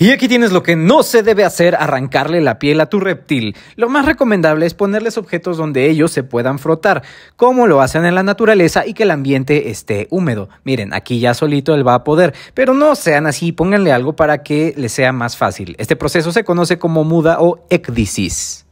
Y aquí tienes lo que no se debe hacer, arrancarle la piel a tu reptil. Lo más recomendable es ponerles objetos donde ellos se puedan frotar, como lo hacen en la naturaleza y que el ambiente esté húmedo. Miren, aquí ya solito él va a poder, pero no sean así, pónganle algo para que le sea más fácil. Este proceso se conoce como muda o ecdisis.